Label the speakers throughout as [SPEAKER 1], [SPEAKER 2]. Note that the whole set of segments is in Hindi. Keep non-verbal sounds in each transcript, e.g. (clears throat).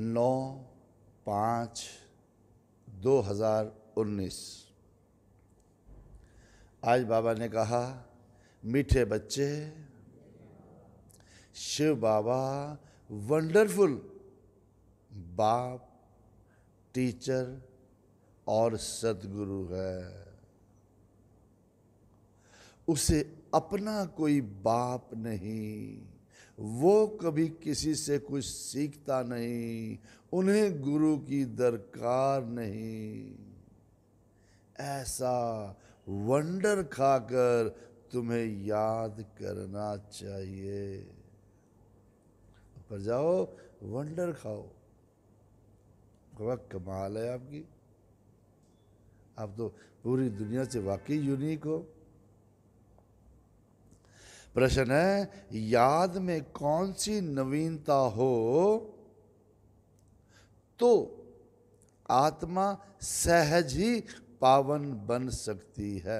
[SPEAKER 1] नौ पाँच दो हज़ार उन्नीस आज बाबा ने कहा मीठे बच्चे शिव बाबा वंडरफुल बाप टीचर और सदगुरु है उसे अपना कोई बाप नहीं वो कभी किसी से कुछ सीखता नहीं उन्हें गुरु की दरकार नहीं ऐसा वंडर खाकर तुम्हें याद करना चाहिए पर जाओ वंडर खाओ कमाल है आपकी आप तो पूरी दुनिया से वाकई यूनिक हो प्रश्न है याद में कौन सी नवीनता हो तो आत्मा सहज ही पावन बन सकती है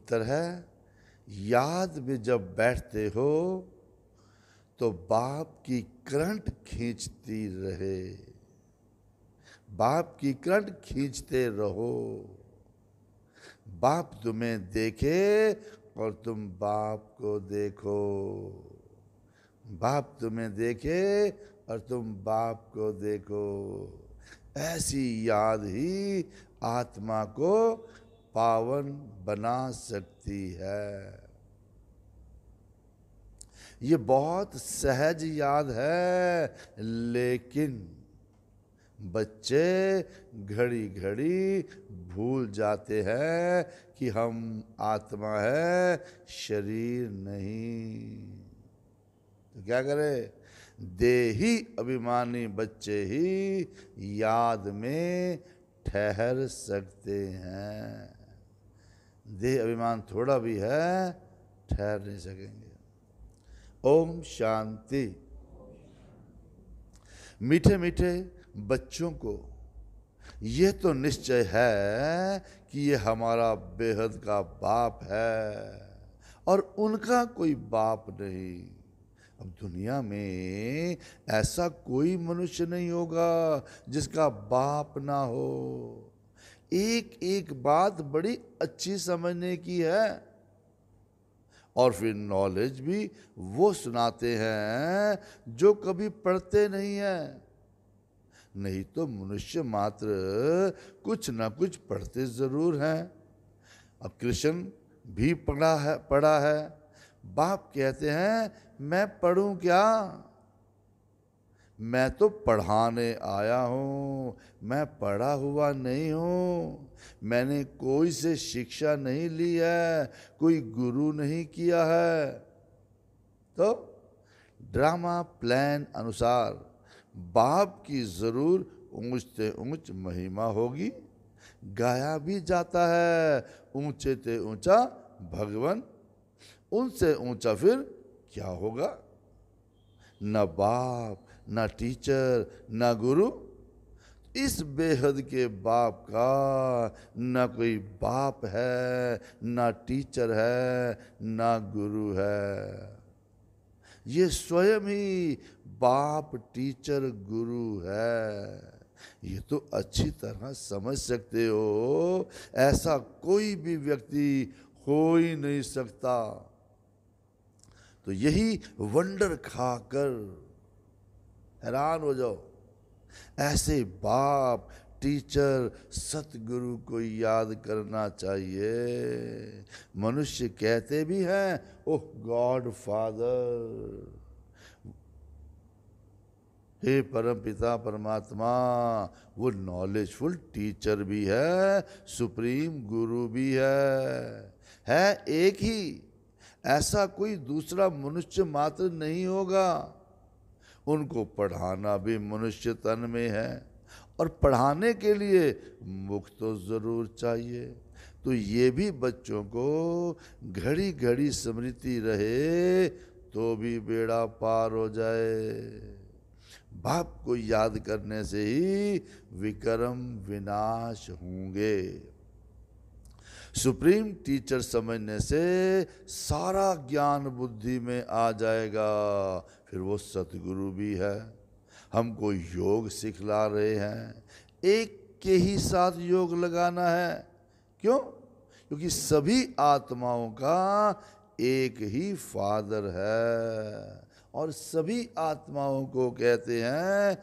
[SPEAKER 1] उत्तर है याद में जब बैठते हो तो बाप की करंट खींचती रहे बाप की करंट खींचते रहो बाप तुम्हें देखे और तुम बाप को देखो बाप तुम्हें देखे और तुम बाप को देखो ऐसी याद ही आत्मा को पावन बना सकती है ये बहुत सहज याद है लेकिन बच्चे घड़ी घड़ी भूल जाते हैं कि हम आत्मा है शरीर नहीं तो क्या करें देही अभिमानी बच्चे ही याद में ठहर सकते हैं देह अभिमान थोड़ा भी है ठहर नहीं सकेंगे ओम शांति मीठे मीठे बच्चों को यह तो निश्चय है कि ये हमारा बेहद का बाप है और उनका कोई बाप नहीं अब दुनिया में ऐसा कोई मनुष्य नहीं होगा जिसका बाप ना हो एक एक बात बड़ी अच्छी समझने की है और फिर नॉलेज भी वो सुनाते हैं जो कभी पढ़ते नहीं हैं नहीं तो मनुष्य मात्र कुछ ना कुछ पढ़ते ज़रूर हैं अब कृष्ण भी पढ़ा है पढ़ा है बाप कहते हैं मैं पढ़ूं क्या मैं तो पढ़ाने आया हूँ मैं पढ़ा हुआ नहीं हूँ मैंने कोई से शिक्षा नहीं ली है कोई गुरु नहीं किया है तो ड्रामा प्लान अनुसार बाप की ज़रूर ऊंच से ऊंच महिमा होगी गाया भी जाता है ऊंचे से ऊंचा भगवान उनसे ऊंचा फिर क्या होगा न बाप न टीचर न गुरु इस बेहद के बाप का ना कोई बाप है ना टीचर है ना गुरु है ये स्वयं ही बाप टीचर गुरु है ये तो अच्छी तरह समझ सकते हो ऐसा कोई भी व्यक्ति हो ही नहीं सकता तो यही वंडर खाकर हैरान हो जाओ ऐसे बाप टीचर सतगुरु को याद करना चाहिए मनुष्य कहते भी हैं ओह गॉड फादर हे परम पिता परमात्मा वो नॉलेजफुल टीचर भी है सुप्रीम गुरु भी है है एक ही ऐसा कोई दूसरा मनुष्य मात्र नहीं होगा उनको पढ़ाना भी मनुष्य तन में है और पढ़ाने के लिए मुख तो ज़रूर चाहिए तो ये भी बच्चों को घड़ी घड़ी स्मृति रहे तो भी बेड़ा पार हो जाए बाप को याद करने से ही विक्रम विनाश होंगे सुप्रीम टीचर समझने से सारा ज्ञान बुद्धि में आ जाएगा फिर वो सतगुरु भी है हमको योग सिखला रहे हैं एक के ही साथ योग लगाना है क्यों क्योंकि सभी आत्माओं का एक ही फादर है और सभी आत्माओं को कहते हैं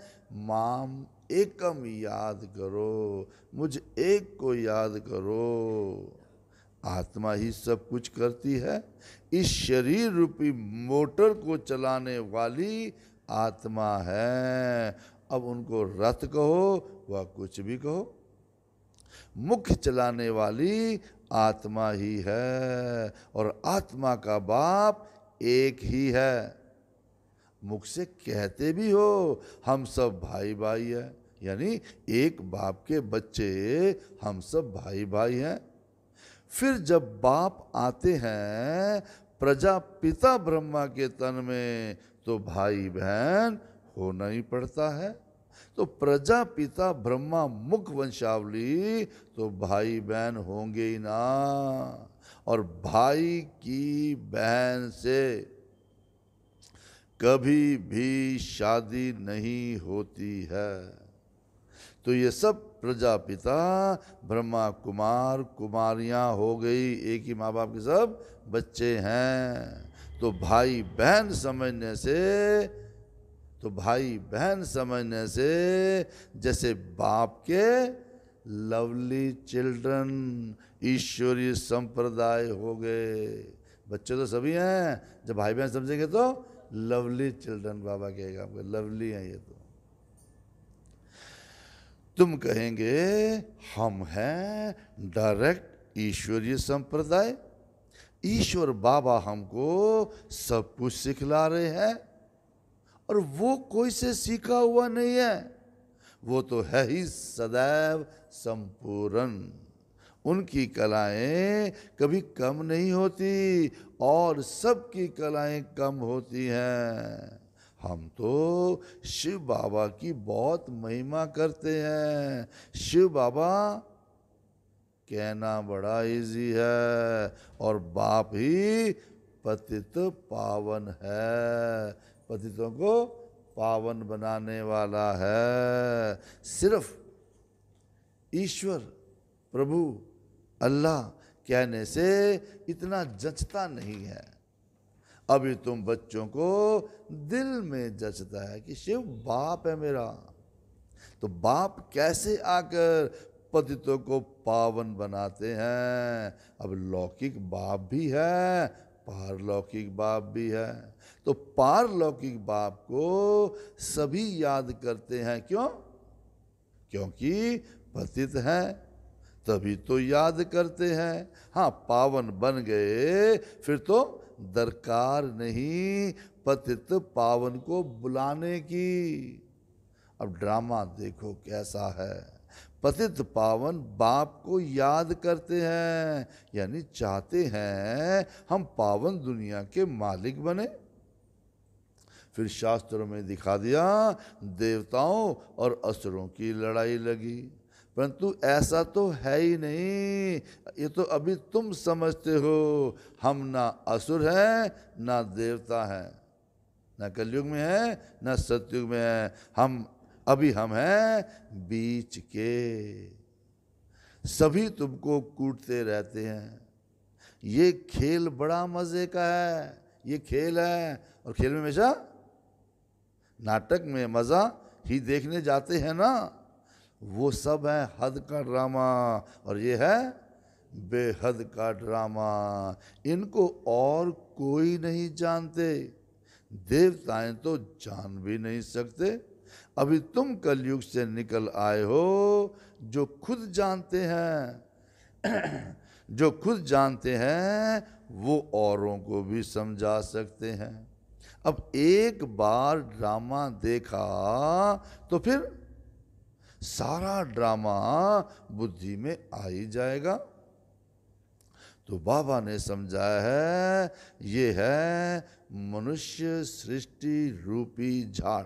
[SPEAKER 1] माम एकम याद करो मुझ एक को याद करो आत्मा ही सब कुछ करती है इस शरीर रूपी मोटर को चलाने वाली आत्मा है अब उनको रथ कहो व कुछ भी कहो मुख्य चलाने वाली आत्मा ही है और आत्मा का बाप एक ही है मुख से कहते भी हो हम सब भाई भाई हैं यानी एक बाप के बच्चे हम सब भाई भाई हैं फिर जब बाप आते हैं प्रजा पिता ब्रह्मा के तन में तो भाई बहन होना ही पड़ता है तो प्रजा पिता ब्रह्मा मुख वंशावली तो भाई बहन होंगे ही ना और भाई की बहन से कभी भी शादी नहीं होती है तो ये सब प्रजापिता ब्रह्मा कुमार कुमारियां हो गई एक ही माँ बाप के सब बच्चे हैं तो भाई बहन समझने से तो भाई बहन समझने से जैसे बाप के लवली चिल्ड्रन ईश्वरीय संप्रदाय हो गए बच्चे तो सभी हैं जब भाई बहन समझेंगे तो लवली चिल्ड्रन बाबा कहेगा आपको लवली हैं ये तो तुम कहेंगे हम हैं डायरेक्ट ईश्वरीय संप्रदाय ईश्वर बाबा हमको सब कुछ सिखला रहे हैं और वो कोई से सीखा हुआ नहीं है वो तो है ही सदैव संपूर्ण उनकी कलाएं कभी कम नहीं होती और सबकी कलाएं कम होती हैं हम तो शिव बाबा की बहुत महिमा करते हैं शिव बाबा कहना बड़ा इजी है और बाप ही पतित पावन है पतितों को पावन बनाने वाला है सिर्फ ईश्वर प्रभु अल्लाह कहने से इतना जचता नहीं है अभी तुम बच्चों को दिल में जचता है कि शिव बाप है मेरा तो बाप कैसे आकर पतितों को पावन बनाते हैं अब लौकिक बाप भी है पारलौकिक बाप भी है तो पारलौकिक बाप को सभी याद करते हैं क्यों क्योंकि पतित हैं तभी तो याद करते हैं हाँ पावन बन गए फिर तो दरकार नहीं पतित पावन को बुलाने की अब ड्रामा देखो कैसा है पतित पावन बाप को याद करते हैं यानी चाहते हैं हम पावन दुनिया के मालिक बने फिर शास्त्रों में दिखा दिया देवताओं और असुरों की लड़ाई लगी परंतु ऐसा तो है ही नहीं ये तो अभी तुम समझते हो हम ना असुर हैं ना देवता हैं ना कलयुग में हैं ना सतयुग में हैं हम अभी हम हैं बीच के सभी तुमको कूटते रहते हैं ये खेल बड़ा मज़े का है ये खेल है और खेल में हमेशा नाटक में मज़ा ही देखने जाते हैं ना वो सब है हद का ड्रामा और ये है बेहद का ड्रामा इनको और कोई नहीं जानते देवताएं तो जान भी नहीं सकते अभी तुम कलयुग से निकल आए हो जो खुद जानते हैं (clears throat) जो खुद जानते हैं वो औरों को भी समझा सकते हैं अब एक बार ड्रामा देखा तो फिर सारा ड्रामा बुद्धि में आ ही जाएगा तो बाबा ने समझाया है ये है मनुष्य सृष्टि रूपी झाड़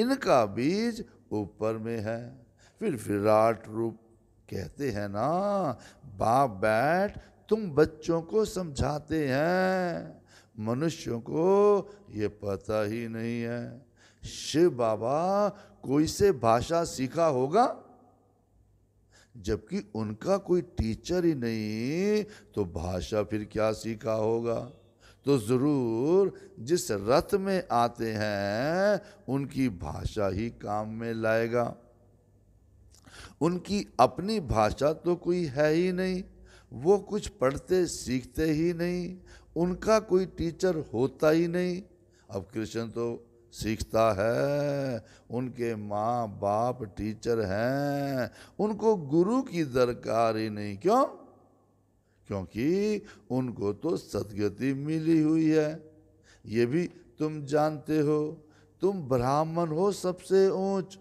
[SPEAKER 1] इनका बीज ऊपर में है फिर विराट रूप कहते हैं ना बाप बैठ तुम बच्चों को समझाते हैं मनुष्यों को ये पता ही नहीं है शिव बाबा कोई से भाषा सीखा होगा जबकि उनका कोई टीचर ही नहीं तो भाषा फिर क्या सीखा होगा तो ज़रूर जिस रथ में आते हैं उनकी भाषा ही काम में लाएगा उनकी अपनी भाषा तो कोई है ही नहीं वो कुछ पढ़ते सीखते ही नहीं उनका कोई टीचर होता ही नहीं अब कृष्ण तो सीखता है उनके माँ बाप टीचर हैं उनको गुरु की दरकार ही नहीं क्यों क्योंकि उनको तो सदगति मिली हुई है ये भी तुम जानते हो तुम ब्राह्मण हो सबसे ऊंच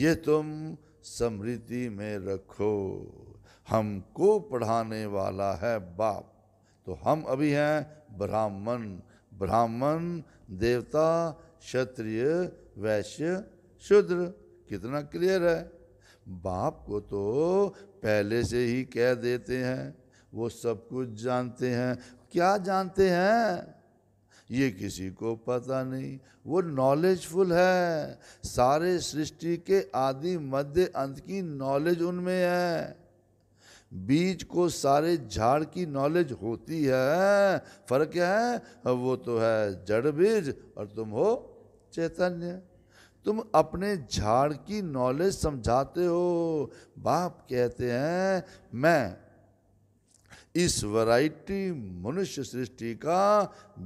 [SPEAKER 1] ये तुम समृद्धि में रखो हमको पढ़ाने वाला है बाप तो हम अभी हैं ब्राह्मण ब्राह्मण देवता क्षत्रिय वैश्य शूद्र कितना क्लियर है बाप को तो पहले से ही कह देते हैं वो सब कुछ जानते हैं क्या जानते हैं ये किसी को पता नहीं वो नॉलेजफुल है सारे सृष्टि के आदि मध्य अंत की नॉलेज उनमें है बीज को सारे झाड़ की नॉलेज होती है फर्क क्या है वो तो है जड़ बीज और तुम हो चैतन्य तुम अपने झाड़ की नॉलेज समझाते हो बाप कहते हैं मैं इस वैरायटी मनुष्य सृष्टि का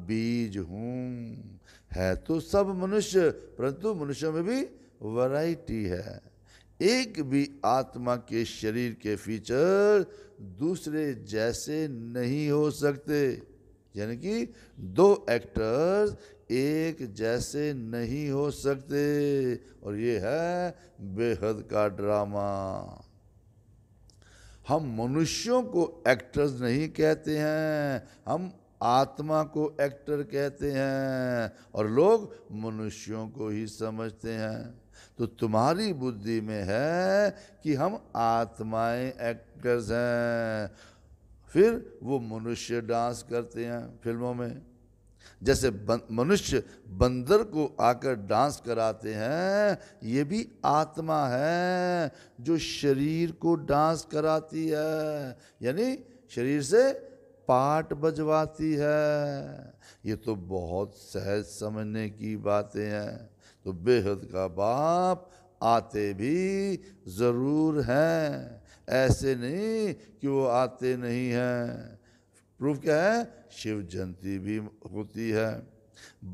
[SPEAKER 1] बीज हूँ है तो सब मनुष्य परंतु मनुष्य में भी वैरायटी है एक भी आत्मा के शरीर के फीचर दूसरे जैसे नहीं हो सकते यानी कि दो एक्टर्स एक जैसे नहीं हो सकते और ये है बेहद का ड्रामा हम मनुष्यों को एक्टर्स नहीं कहते हैं हम आत्मा को एक्टर कहते हैं और लोग मनुष्यों को ही समझते हैं तो तुम्हारी बुद्धि में है कि हम आत्माएं एक्टर्स हैं फिर वो मनुष्य डांस करते हैं फिल्मों में जैसे बन, मनुष्य बंदर को आकर डांस कराते हैं ये भी आत्मा है जो शरीर को डांस कराती है यानी शरीर से पाठ बजवाती है ये तो बहुत सहज समझने की बातें हैं तो बेहद का बाप आते भी ज़रूर हैं ऐसे नहीं कि वो आते नहीं हैं प्रूफ क्या है शिव जयंती भी होती है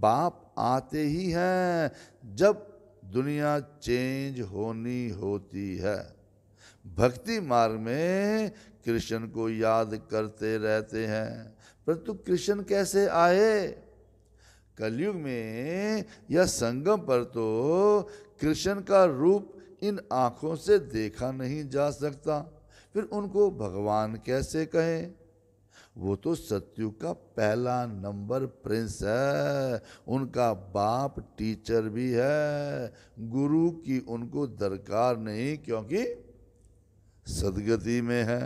[SPEAKER 1] बाप आते ही हैं जब दुनिया चेंज होनी होती है भक्ति मार्ग में कृष्ण को याद करते रहते हैं परंतु कृष्ण कैसे आए कलयुग में या संगम पर तो कृष्ण का रूप इन आँखों से देखा नहीं जा सकता फिर उनको भगवान कैसे कहें वो तो सत्यु का पहला नंबर प्रिंस है उनका बाप टीचर भी है गुरु की उनको दरकार नहीं क्योंकि सदगति में है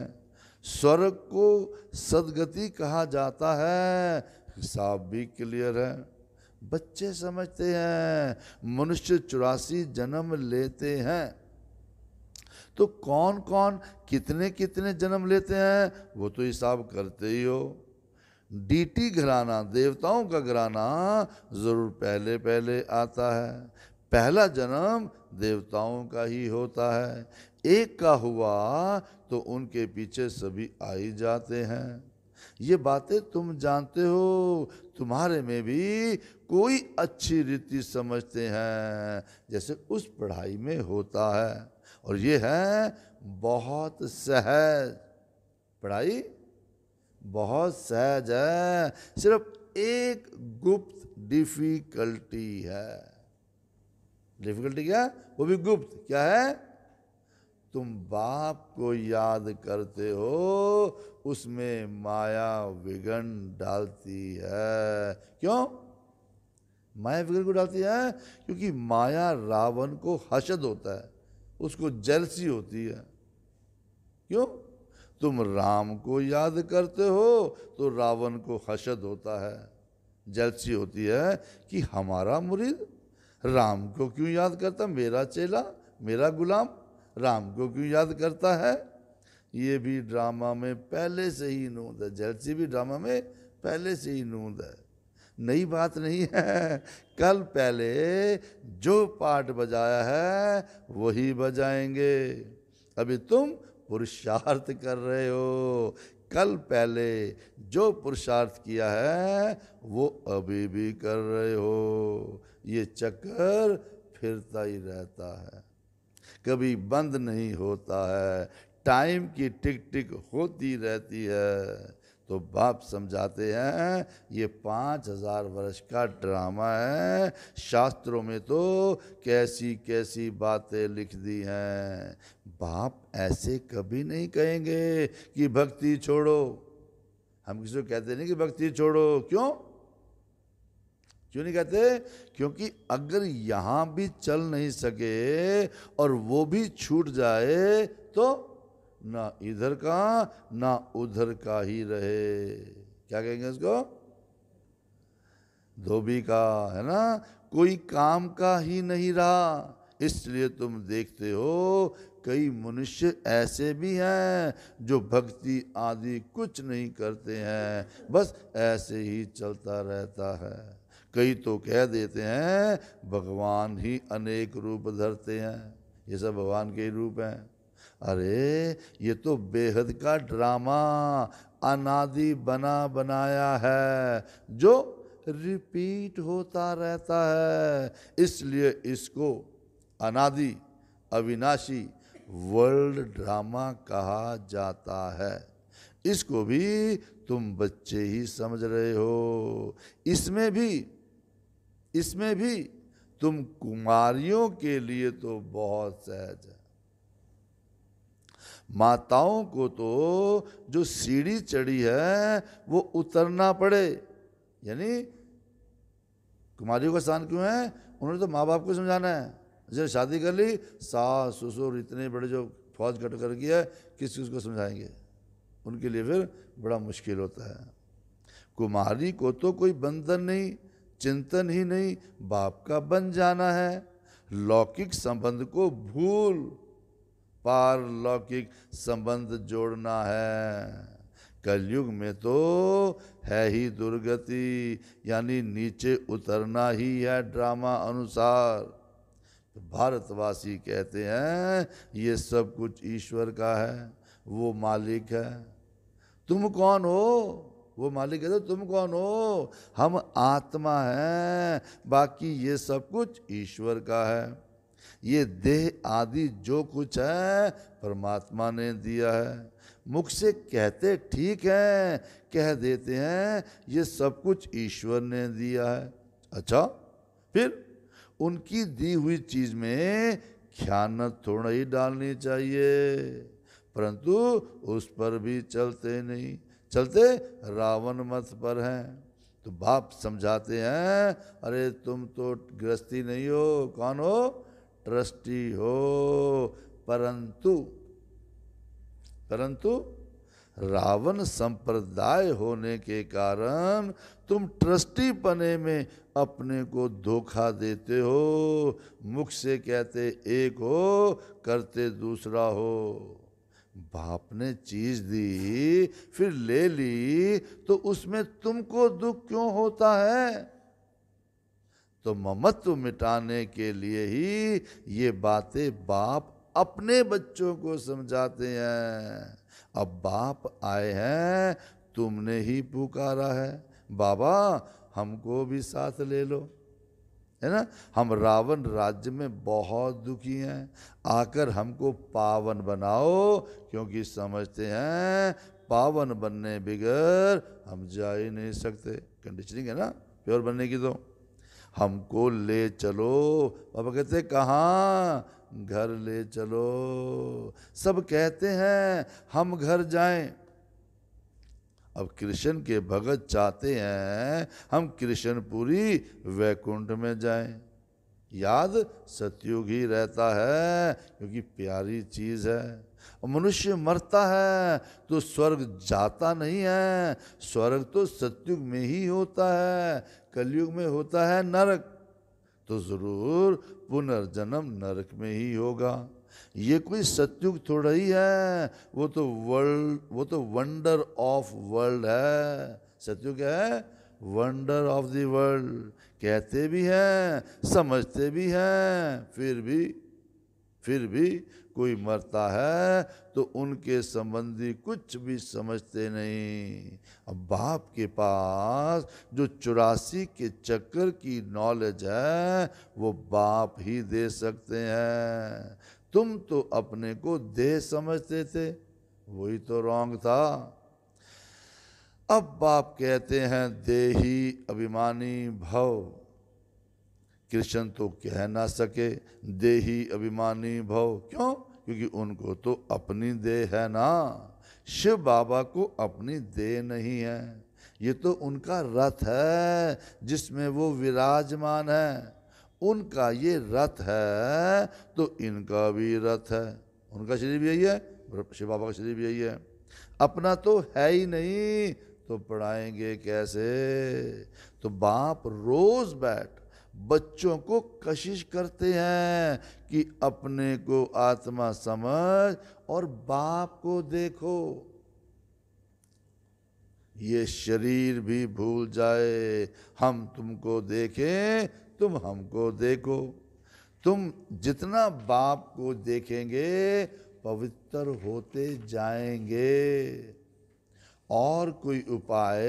[SPEAKER 1] स्वर्ग को सदगति कहा जाता है हिसाब भी क्लियर है बच्चे समझते हैं मनुष्य चौरासी जन्म लेते हैं तो कौन कौन कितने कितने जन्म लेते हैं वो तो हिसाब करते ही हो डीटी घराना देवताओं का घराना जरूर पहले पहले आता है पहला जन्म देवताओं का ही होता है एक का हुआ तो उनके पीछे सभी आ ही जाते हैं ये बातें तुम जानते हो तुम्हारे में भी कोई अच्छी रीति समझते हैं जैसे उस पढ़ाई में होता है और ये है बहुत सहज पढ़ाई बहुत सहज है सिर्फ एक गुप्त डिफिकल्टी है डिफिकल्टी क्या वो भी गुप्त क्या है तुम बाप को याद करते हो उसमें माया विघन डालती है क्यों माया विघन को डालती है क्योंकि माया रावण को हसद होता है उसको जलसी होती है क्यों तुम राम को याद करते हो तो रावण को हसद होता है जलसी होती है कि हमारा मुरीद राम को क्यों याद करता मेरा चेला मेरा गुलाम राम को क्यों याद करता है ये भी ड्रामा में पहले से ही नूंद है जैसी भी ड्रामा में पहले से ही नूंद है नई बात नहीं है कल पहले जो पाठ बजाया है वही बजाएंगे अभी तुम पुरुषार्थ कर रहे हो कल पहले जो पुरुषार्थ किया है वो अभी भी कर रहे हो ये चक्कर फिरता ही रहता है कभी बंद नहीं होता है टाइम की टिक टिक होती रहती है तो बाप समझाते हैं ये पाँच हजार वर्ष का ड्रामा है शास्त्रों में तो कैसी कैसी बातें लिख दी हैं बाप ऐसे कभी नहीं कहेंगे कि भक्ति छोड़ो हम किसी को कहते नहीं कि भक्ति छोड़ो क्यों क्यों नहीं कहते क्योंकि अगर यहां भी चल नहीं सके और वो भी छूट जाए तो ना इधर का ना उधर का ही रहे क्या कहेंगे उसको धोबी का है ना कोई काम का ही नहीं रहा इसलिए तुम देखते हो कई मनुष्य ऐसे भी हैं जो भक्ति आदि कुछ नहीं करते हैं बस ऐसे ही चलता रहता है कई तो कह देते हैं भगवान ही अनेक रूप धरते हैं ये सब भगवान के रूप हैं अरे ये तो बेहद का ड्रामा अनादि बना बनाया है जो रिपीट होता रहता है इसलिए इसको अनादि अविनाशी वर्ल्ड ड्रामा कहा जाता है इसको भी तुम बच्चे ही समझ रहे हो इसमें भी इसमें भी तुम कुमारियों के लिए तो बहुत सहज है माताओं को तो जो सीढ़ी चढ़ी है वो उतरना पड़े यानी कुमारियों का स्थान क्यों है उन्होंने तो माँ बाप को समझाना है जब शादी कर ली सास ससुर इतने बड़े जो फौज घट कर गया किस चीज़ को समझाएंगे उनके लिए फिर बड़ा मुश्किल होता है कुमारी को तो कोई बंधन नहीं चिंतन ही नहीं बाप का बन जाना है लौकिक संबंध को भूल पारलौकिक संबंध जोड़ना है कलयुग में तो है ही दुर्गति यानी नीचे उतरना ही है ड्रामा अनुसार तो भारतवासी कहते हैं ये सब कुछ ईश्वर का है वो मालिक है तुम कौन हो वो मालिक कहते तुम कौन हो हम आत्मा हैं बाकी ये सब कुछ ईश्वर का है ये देह आदि जो कुछ है परमात्मा ने दिया है मुख से कहते ठीक है कह देते हैं ये सब कुछ ईश्वर ने दिया है अच्छा फिर उनकी दी हुई चीज में ख्यानत थोड़ा ही डालनी चाहिए परंतु उस पर भी चलते नहीं चलते रावण मत पर हैं तो बाप समझाते हैं अरे तुम तो गृहस्थी नहीं हो कौन हो ट्रस्टी हो परंतु परंतु रावण संप्रदाय होने के कारण तुम ट्रस्टी पने में अपने को धोखा देते हो मुख से कहते एक हो करते दूसरा हो बाप ने चीज दी फिर ले ली तो उसमें तुमको दुख क्यों होता है तो ममत्व मिटाने के लिए ही ये बातें बाप अपने बच्चों को समझाते हैं अब बाप आए हैं तुमने ही पुकारा है बाबा हमको भी साथ ले लो है ना हम रावण राज्य में बहुत दुखी हैं आकर हमको पावन बनाओ क्योंकि समझते हैं पावन बनने बिगर हम जा ही नहीं सकते कंडीशनिंग है ना प्योर बनने की तो हमको ले चलो बाबा कहते कहाँ घर ले चलो सब कहते हैं हम घर जाएं अब कृष्ण के भगत चाहते हैं हम कृष्णपुरी वैकुंठ में जाएं याद सतयुग ही रहता है क्योंकि प्यारी चीज़ है मनुष्य मरता है तो स्वर्ग जाता नहीं है स्वर्ग तो सतयुग में ही होता है कलयुग में होता है नरक तो ज़रूर पुनर्जन्म नरक में ही होगा ये कोई सत्युग थोड़ा ही है वो तो वर्ल्ड वो तो वंडर ऑफ वर्ल्ड है सत्युग है वंडर ऑफ द वर्ल्ड कहते भी हैं समझते भी हैं फिर भी फिर भी कोई मरता है तो उनके संबंधी कुछ भी समझते नहीं अब बाप के पास जो चौरासी के चक्कर की नॉलेज है वो बाप ही दे सकते हैं तुम तो अपने को देह समझते थे वही तो रॉन्ग था अब बाप कहते हैं देही अभिमानी भव कृष्ण तो कह ना सके देही अभिमानी भव क्यों क्योंकि उनको तो अपनी देह है ना शिव बाबा को अपनी देह नहीं है ये तो उनका रथ है जिसमें वो विराजमान है उनका ये रथ है तो इनका भी रथ है उनका शरीर भी यही है शिव बाबा का शरीर भी यही है अपना तो है ही नहीं तो पढ़ाएंगे कैसे तो बाप रोज बैठ बच्चों को कशिश करते हैं कि अपने को आत्मा समझ और बाप को देखो ये शरीर भी भूल जाए हम तुमको देखें तुम हमको देखो तुम जितना बाप को देखेंगे पवित्र होते जाएंगे और कोई उपाय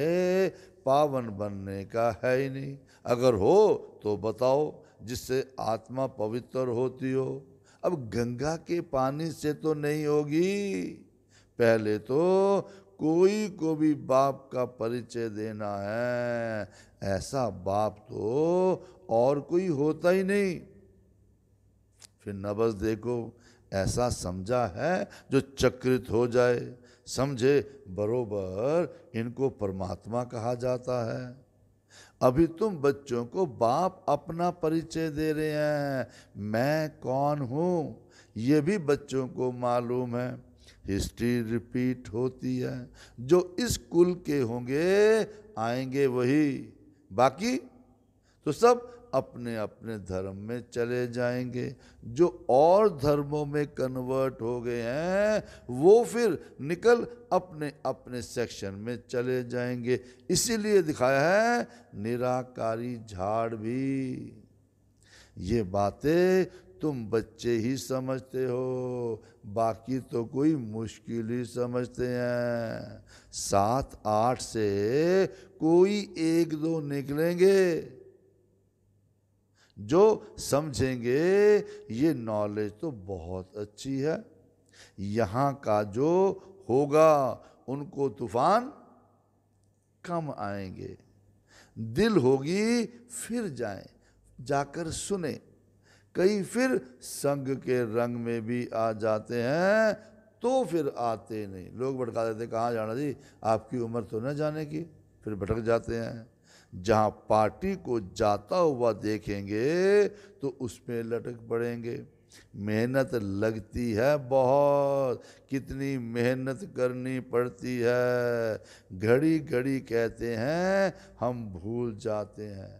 [SPEAKER 1] पावन बनने का है ही नहीं अगर हो तो बताओ जिससे आत्मा पवित्र होती हो अब गंगा के पानी से तो नहीं होगी पहले तो कोई को भी बाप का परिचय देना है ऐसा बाप तो और कोई होता ही नहीं फिर नबस देखो ऐसा समझा है जो चक्रित हो जाए समझे बरोबर इनको परमात्मा कहा जाता है अभी तुम बच्चों को बाप अपना परिचय दे रहे हैं मैं कौन हूँ ये भी बच्चों को मालूम है हिस्ट्री रिपीट होती है जो इस कुल के होंगे आएंगे वही बाकी तो सब अपने अपने धर्म में चले जाएंगे जो और धर्मों में कन्वर्ट हो गए हैं वो फिर निकल अपने अपने सेक्शन में चले जाएंगे इसीलिए दिखाया है निराकारी झाड़ भी ये बातें तुम बच्चे ही समझते हो बाकी तो कोई मुश्किल ही समझते हैं सात आठ से कोई एक दो निकलेंगे जो समझेंगे ये नॉलेज तो बहुत अच्छी है यहाँ का जो होगा उनको तूफान कम आएंगे दिल होगी फिर जाएं जाकर सुने कई फिर संग के रंग में भी आ जाते हैं तो फिर आते नहीं लोग भटका देते कहाँ जाना जी आपकी उम्र तो न जाने की फिर भटक जाते हैं जहाँ पार्टी को जाता हुआ देखेंगे तो उसमें लटक पड़ेंगे मेहनत लगती है बहुत कितनी मेहनत करनी पड़ती है घड़ी घड़ी कहते हैं हम भूल जाते हैं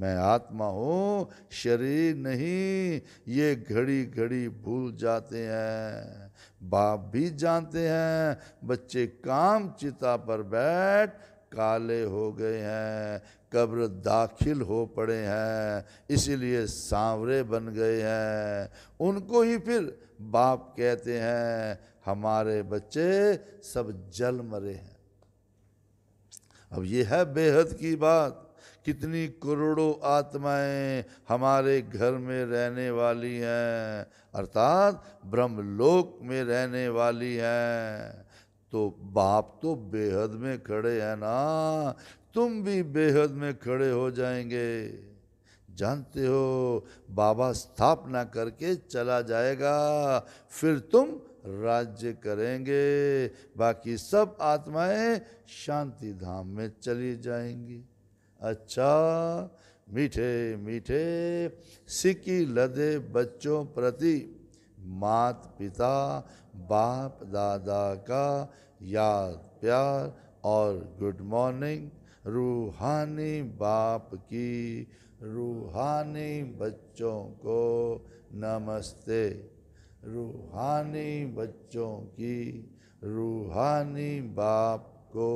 [SPEAKER 1] मैं आत्मा हूँ शरीर नहीं ये घड़ी घड़ी भूल जाते हैं बाप भी जानते हैं बच्चे काम चिता पर बैठ काले हो गए हैं कब्र दाखिल हो पड़े हैं इसीलिए सांवरे बन गए हैं उनको ही फिर बाप कहते हैं हमारे बच्चे सब जल मरे हैं अब ये है बेहद की बात कितनी करोड़ों आत्माएं हमारे घर में रहने वाली हैं अर्थात ब्रह्मलोक में रहने वाली हैं तो बाप तो बेहद में खड़े हैं ना तुम भी बेहद में खड़े हो जाएंगे जानते हो बाबा स्थापना करके चला जाएगा फिर तुम राज्य करेंगे बाकी सब आत्माएं शांति धाम में चली जाएंगी अच्छा मीठे मीठे सिकी लदे बच्चों प्रति मात पिता बाप दादा का याद प्यार और गुड मॉर्निंग रूहानी बाप की रूहानी बच्चों को नमस्ते रूहानी बच्चों की रूहानी बाप को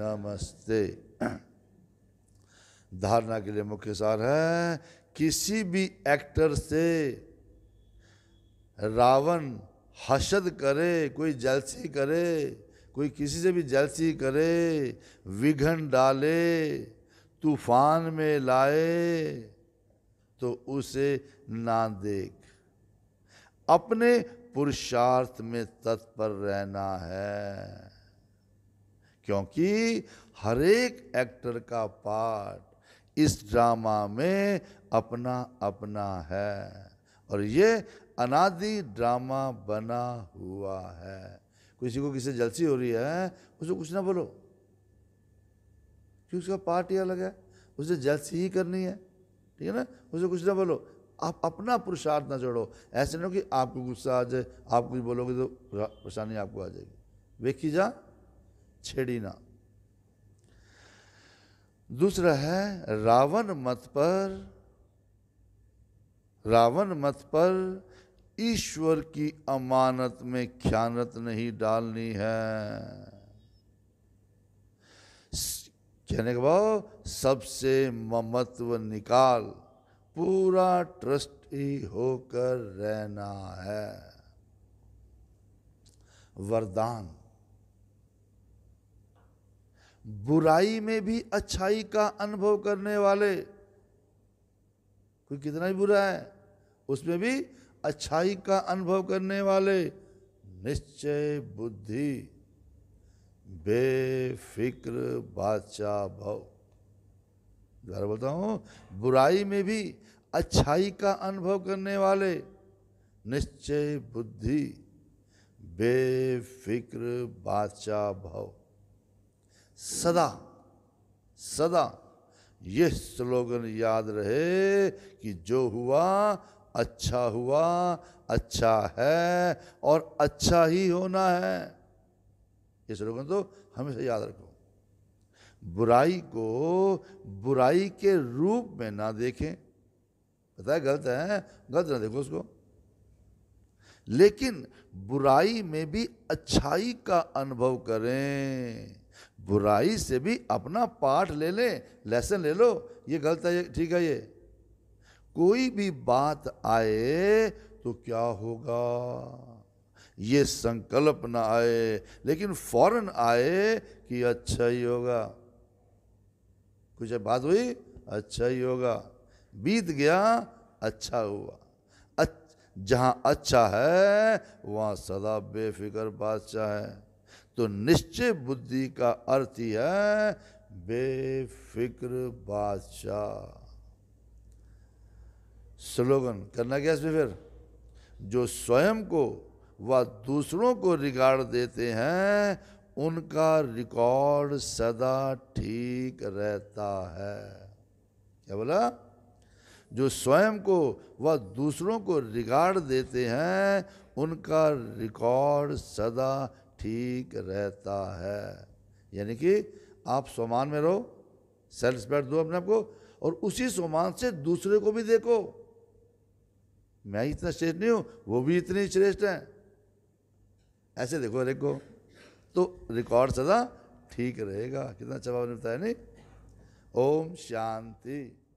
[SPEAKER 1] नमस्ते (clears throat) धारणा के लिए मुख्य सार है किसी भी एक्टर से रावण हसद करे कोई जलसी करे कोई किसी से भी जलसी करे विघन डाले तूफान में लाए तो उसे ना देख अपने पुरुषार्थ में तत्पर रहना है क्योंकि हरेक एक्टर का पार्ट इस ड्रामा में अपना अपना है और ये अनादि ड्रामा बना हुआ है किसी को किसी जलसी हो रही है उसे कुछ ना बोलो क्योंकि उसका पार्ट ही अलग है उसे जलसी ही करनी है ठीक है ना उसे कुछ ना बोलो आप अपना पुरुषार्थ ना जोड़ो ऐसे ना कि आपको गुस्सा आ जाए आप कुछ बोलोगे तो परेशानी आपको आ जाएगी वेखी जा छेड़ी ना दूसरा है रावण मत पर रावण मत पर ईश्वर की अमानत में ख्यानत नहीं डालनी है कहने के बाद सबसे ममत्व निकाल पूरा ट्रस्ट ही होकर रहना है वरदान बुराई में भी अच्छाई का अनुभव करने वाले कोई कितना ही बुरा है उसमें भी अच्छाई का अनुभव करने वाले निश्चय बुद्धि बेफिक्र बादशाह भव दोबारा बोलता हूँ बुराई में भी अच्छाई का अनुभव करने वाले निश्चय बुद्धि बेफिक्र बादशाह भव सदा सदा यह स्लोगन याद रहे कि जो हुआ अच्छा हुआ अच्छा है और अच्छा ही होना है ये स्लोगन तो हमेशा याद रखो बुराई को बुराई के रूप में ना देखें पता है गलत है गलत ना देखो उसको लेकिन बुराई में भी अच्छाई का अनुभव करें बुराई से भी अपना पाठ ले लें लेसन ले लो ये गलत है ठीक है ये कोई भी बात आए तो क्या होगा ये संकल्प ना आए लेकिन फौरन आए कि अच्छा ही होगा कुछ बात हुई अच्छा ही होगा बीत गया अच्छा हुआ जहाँ अच्छा है वहाँ सदा बेफिक्र बादशाह है तो निश्चय बुद्धि का अर्थ ही है बेफिक्र बादशाह स्लोगन करना क्या इसमें फिर जो स्वयं को व दूसरों को रिगार्ड देते हैं उनका रिकॉर्ड सदा ठीक रहता है क्या बोला जो स्वयं को व दूसरों को रिगार्ड देते हैं उनका रिकॉर्ड सदा ठीक रहता है यानी कि आप सोमान में रहो सेल्फ रिस्पेक्ट दो अपने आप को और उसी सोमान से दूसरे को भी देखो मैं इतना श्रेष्ठ नहीं हूँ वो भी इतने श्रेष्ठ हैं ऐसे देखो देखो को तो रिकॉर्ड सदा ठीक रहेगा कितना जवाब ने बताया नहीं ओम शांति